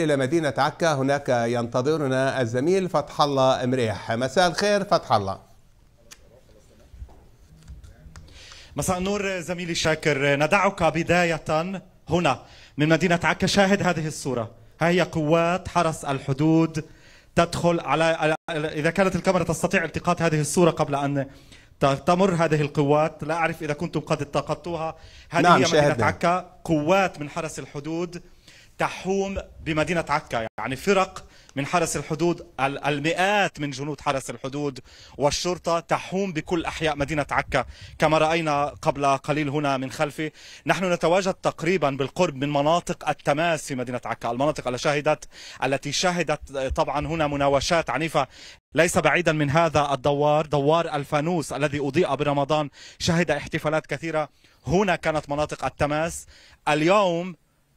إلى مدينة عكا هناك ينتظرنا الزميل فتح الله مريح مساء الخير فتح الله مساء النور زميلي شاكر ندعك بداية هنا من مدينة عكا شاهد هذه الصورة ها هي قوات حرس الحدود تدخل على إذا كانت الكاميرا تستطيع التقاط هذه الصورة قبل أن تمر هذه القوات لا أعرف إذا كنتم قد التقطتوها هذه نعم هي مدينة عكا قوات من حرس الحدود تحوم بمدينة عكا يعني فرق من حرس الحدود المئات من جنود حرس الحدود والشرطة تحوم بكل أحياء مدينة عكا كما رأينا قبل قليل هنا من خلفي نحن نتواجد تقريبا بالقرب من مناطق التماس في مدينة عكا المناطق التي شهدت التي شهدت طبعا هنا مناوشات عنيفة ليس بعيدا من هذا الدوار دوار الفانوس الذي أضيء برمضان شهد احتفالات كثيرة هنا كانت مناطق التماس اليوم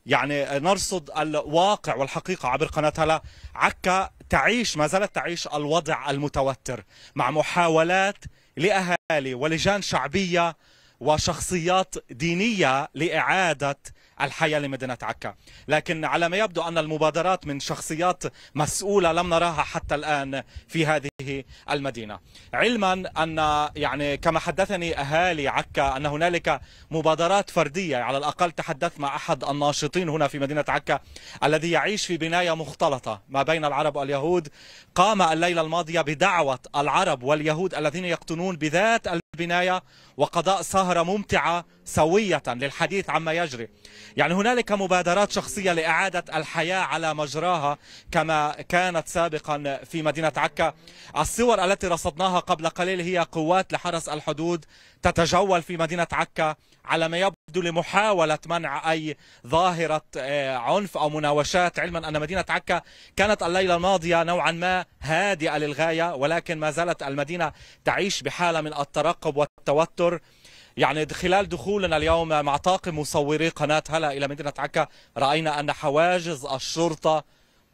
يعني نرصد الواقع والحقيقة عبر قناة هلا عكا تعيش ما زالت تعيش الوضع المتوتر مع محاولات لأهالي ولجان شعبية وشخصيات دينية لإعادة الحياة لمدينة عكا لكن على ما يبدو أن المبادرات من شخصيات مسؤولة لم نراها حتى الآن في هذه المدينة علما أن يعني كما حدثني أهالي عكا أن هنالك مبادرات فردية على الأقل تحدث مع أحد الناشطين هنا في مدينة عكا الذي يعيش في بناية مختلطة ما بين العرب واليهود قام الليلة الماضية بدعوة العرب واليهود الذين يقطنون بذات البناية وقضاء سهرة ممتعة سوية للحديث عما يجري يعني هنالك مبادرات شخصية لإعادة الحياة على مجراها كما كانت سابقا في مدينة عكا الصور التي رصدناها قبل قليل هي قوات لحرس الحدود تتجول في مدينة عكا على ما يبدو لمحاولة منع أي ظاهرة آه، عنف أو مناوشات علما أن مدينة عكا كانت الليلة الماضية نوعا ما هادئة للغاية ولكن ما زالت المدينة تعيش بحالة من الترقب والتوتر يعني خلال دخولنا اليوم مع طاقم مصوري قناة هلا إلى مدينة عكا رأينا أن حواجز الشرطة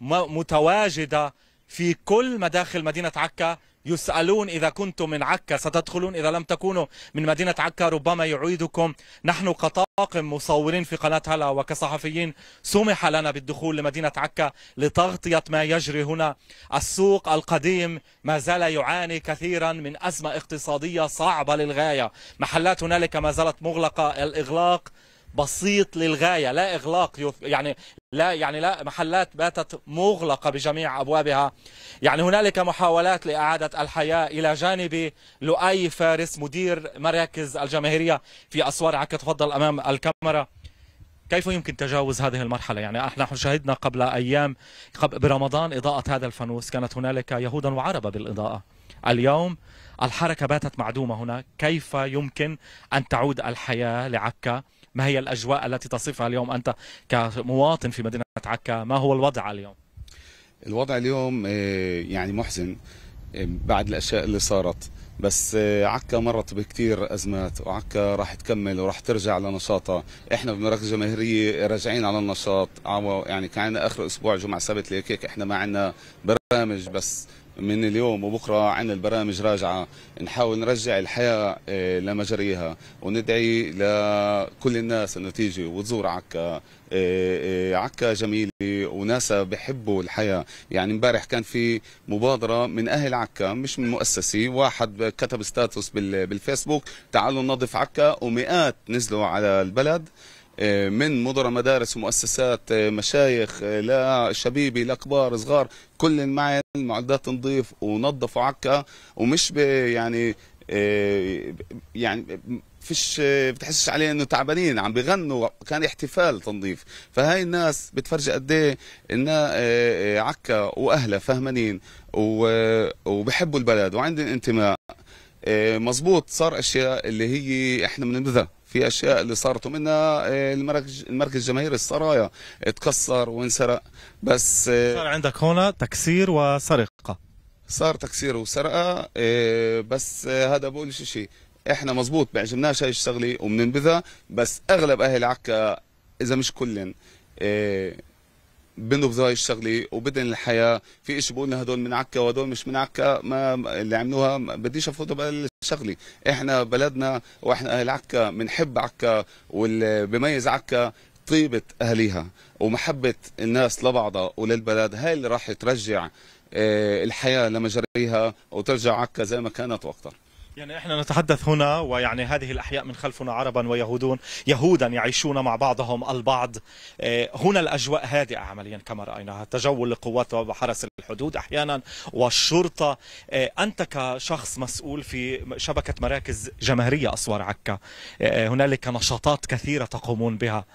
متواجدة في كل مداخل مدينة عكا يسألون إذا كنتم من عكا ستدخلون إذا لم تكونوا من مدينة عكا ربما يعيدكم نحن كطاقم مصورين في قناة هلا وكصحفيين سمح لنا بالدخول لمدينة عكا لتغطية ما يجري هنا السوق القديم ما زال يعاني كثيرا من أزمة اقتصادية صعبة للغاية محلات هنالك ما زالت مغلقة الإغلاق بسيط للغايه لا اغلاق يعني لا يعني لا محلات باتت مغلقه بجميع ابوابها يعني هنالك محاولات لاعاده الحياه الى جانب لؤي فارس مدير مراكز الجماهيريه في اسوار عكا تفضل امام الكاميرا كيف يمكن تجاوز هذه المرحلة؟ يعني نحن شهدنا قبل أيام برمضان إضاءة هذا الفانوس كانت هنالك يهودا وعربة بالإضاءة اليوم الحركة باتت معدومة هنا كيف يمكن أن تعود الحياة لعكا ما هي الأجواء التي تصفها اليوم أنت كمواطن في مدينة عكا ما هو الوضع اليوم؟ الوضع اليوم آه، يعني محزن آه، بعد الأشياء اللي صارت بس آه، عكا مرت بكثير ازمات وعكا راح تكمل وراح ترجع لنشاطها احنا بمراكز جماهيريه راجعين على النشاط يعني كان اخر اسبوع جمعه سبت لهيك احنا ما عندنا برامج بس من اليوم وبكره عندنا البرامج راجعه نحاول نرجع الحياه آه، لمجريها وندعي لكل الناس انه تيجي وتزور عكا آه، آه، عكا جميله وناس بحبوا الحياه يعني امبارح كان في مبادره من اهل عكا مش من مؤسسي واحد كتب ستاتوس بالفيسبوك تعالوا ننظف عكا ومئات نزلوا على البلد آه، من مدراء مدارس ومؤسسات آه، مشايخ آه، لا شبيبي لا كبار صغار كل معي المعدات تنظيف ونظف عكا ومش يعني يعني فيش بتحسش عليه انه تعبانين عم بيغنوا كان احتفال تنظيف فهاي الناس بتفرجي قد ايه عكا واهلها فهمانين وبحبوا البلد وعندهم انتماء مزبوط صار اشياء اللي هي احنا بننبذها في اشياء اللي صارت ومنها آه، المركز المركز الجماهيري السرايا اتكسر وانسرق بس آه، صار عندك هون تكسير وسرقه صار تكسير وسرقه آه، بس هذا بقول شيء شيء احنا مزبوط بيعجبناش هاي الشغله وبننبذها بس اغلب اهل عكا اذا مش كلن بنت وبزوج الشغلة وبدن الحياه في شيء بقول هدول من عكا وهدول مش من عكا ما اللي عملوها بديش افوتوا بهالشغله احنا بلدنا واحنا اهل عكا بنحب عكا واللي بميز عكا طيبه اهاليها ومحبه الناس لبعضها وللبلد هاي اللي راح ترجع آه، الحياه لمجريها وترجع عكا زي ما كانت وقتها يعني احنا نتحدث هنا ويعني هذه الاحياء من خلفنا عربا ويهودون يهودا يعيشون مع بعضهم البعض آه، هنا الاجواء هادئه عمليا كما رايناها تجول لقوات وحرس الحدود احيانا والشرطه آه، انت كشخص مسؤول في شبكه مراكز جماهيريه اسوار عكا آه، هنالك نشاطات كثيره تقومون بها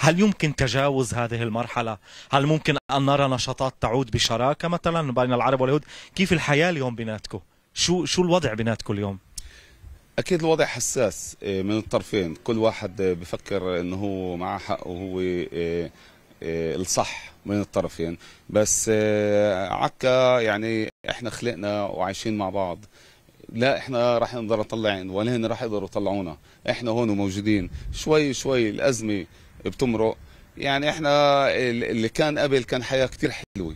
هل يمكن تجاوز هذه المرحله هل ممكن ان نرى نشاطات تعود بشراكه مثلا بين العرب واليهود كيف الحياه اليوم بيناتكم شو شو الوضع بيناتكم اليوم اكيد الوضع حساس آه، من الطرفين كل واحد آه، بفكر انه هو معه حق وهو آه، الصح من الطرفين بس عكا يعني احنا خلقنا وعايشين مع بعض لا احنا راح نقدر نطلعين ولا هن راح يقدروا يطلعونا احنا هون موجودين شوي شوي الازمه بتمرق يعني احنا اللي كان قبل كان حياه كثير حلوه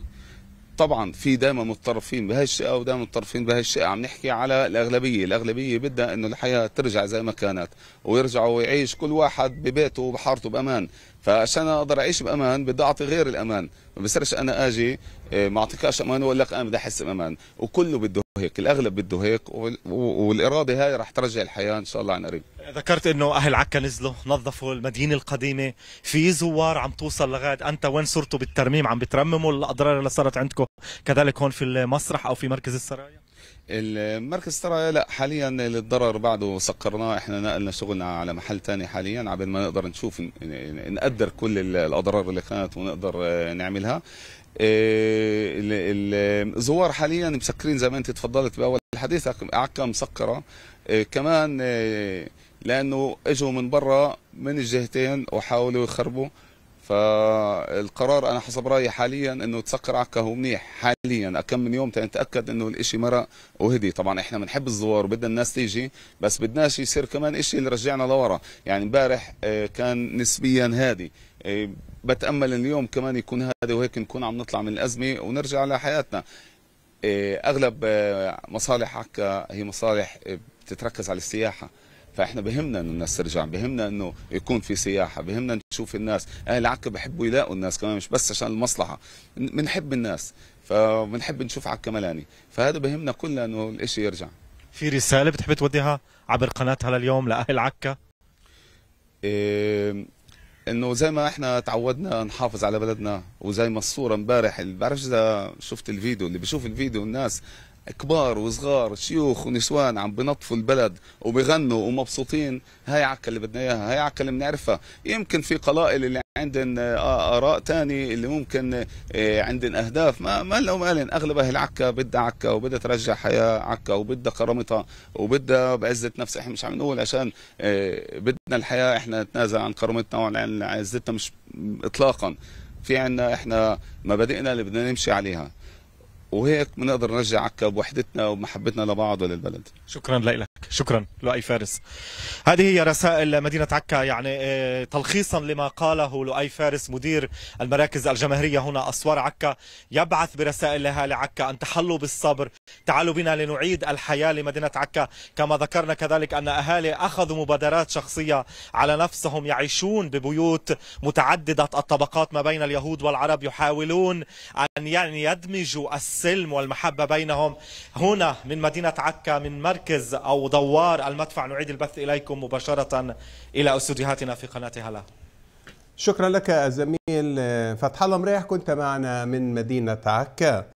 طبعا في دايما متطرفين او ودايما متطرفين بهالشيء عم نحكي على الاغلبيه الاغلبيه بدها انه الحياه ترجع زي ما كانت ويرجعوا ويعيش كل واحد ببيته وبحارته بامان فعشان اقدر اعيش بامان بدي اعطي غير الامان ما بصيرش انا اجي آه، ما اعطيكش امان واقول لك انا بدي احس بامان وكله بده هيك الاغلب بده هيك والاراده هاي رح ترجع الحياه ان شاء الله عن قريب ذكرت انه اهل عكا نزلوا نظفوا المدينه القديمه في زوار عم توصل لغايه انت وين صرتوا بالترميم عم بترمموا الاضرار اللي صارت عندكم كذلك هون في المسرح او في مركز السرايا المركز ترى لا حاليا الضرر بعده سكرناه احنا نقلنا شغلنا على محل ثاني حاليا عبين ما نقدر نشوف نقدر كل الاضرار اللي كانت ونقدر آه، نعملها آه، الزوار حاليا مسكرين زي ما انت تفضلت باول الحديث عكا مسكره آه، كمان لانه اجوا من برا من الجهتين وحاولوا يخربوا فالقرار انا حسب رايي حاليا انه تسكر عكا هو منيح حاليا اكم من يوم تاكد انه الاشي مرق وهدي طبعا احنا بنحب الزوار وبدنا الناس تيجي بس بدناش يصير كمان اشي اللي رجعنا لورا يعني امبارح آه، كان نسبيا هادي آه، بتامل اليوم كمان يكون هادي وهيك نكون عم نطلع من الازمه ونرجع لحياتنا آه، اغلب مصالح عكا هي مصالح بتتركز على السياحه فاحنا بهمنا انه الناس ترجع بهمنا انه يكون في سياحه بهمنا نشوف الناس اهل عكا بحبوا يلاقوا الناس كمان مش بس عشان المصلحه بنحب الناس فبنحب نشوف عكا ملاني فهذا بهمنا كلنا انه الاشي يرجع في رساله بتحب توديها عبر قناتها لليوم لاهل عكا إيه انه زي ما احنا تعودنا نحافظ على بلدنا وزي ما الصوره امبارح بعرف بعرفش اذا شفت الفيديو اللي بشوف الفيديو الناس كبار وصغار شيوخ ونسوان عم بنطفوا البلد وبغنوا ومبسوطين هاي عكا اللي بدنا اياها هاي عكا اللي بنعرفها يمكن في قلائل اللي عندن آه، اراء تاني اللي ممكن آه، عندن اهداف ما ما لو مالن اغلب اهل عكا بدها عكا وبدها ترجع حياه عكا وبدها كرامتها وبدها بعزه نفس احنا مش عم نقول عشان آه، بدنا الحياه احنا نتنازل عن كرامتنا وعن عزتنا مش اطلاقا في عندنا احنا مبادئنا اللي بدنا نمشي عليها وهيك بنقدر نرجع عكا بوحدتنا ومحبتنا لبعض وللبلد شكرا لك شكرا لؤي فارس هذه هي رسائل مدينة عكا يعني آه، تلخيصا لما قاله لؤي فارس مدير المراكز الجماهيرية هنا أسوار عكا يبعث برسائلها لعكا أن تحلوا بالصبر تعالوا بنا لنعيد الحياة لمدينة عكا كما ذكرنا كذلك أن أهالي أخذوا مبادرات شخصية على نفسهم يعيشون ببيوت متعددة الطبقات ما بين اليهود والعرب يحاولون أن يعني يدمجوا السلم والمحبة بينهم هنا من مدينة عكا من مركز أو دوار المدفع نعيد البث إليكم مباشرة إلى استديوهاتنا في قناة هلا شكرا لك الزميل آه، فتح الله مريح كنت معنا من مدينة عكا